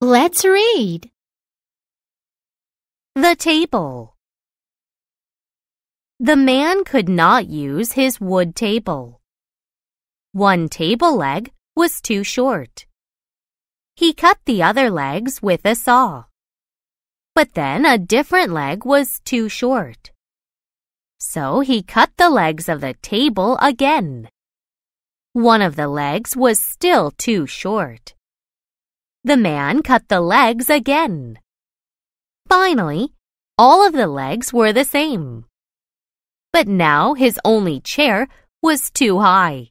Let's read. The table. The man could not use his wood table. One table leg was too short. He cut the other legs with a saw. But then a different leg was too short. So he cut the legs of the table again. One of the legs was still too short. The man cut the legs again. Finally, all of the legs were the same. But now his only chair was too high.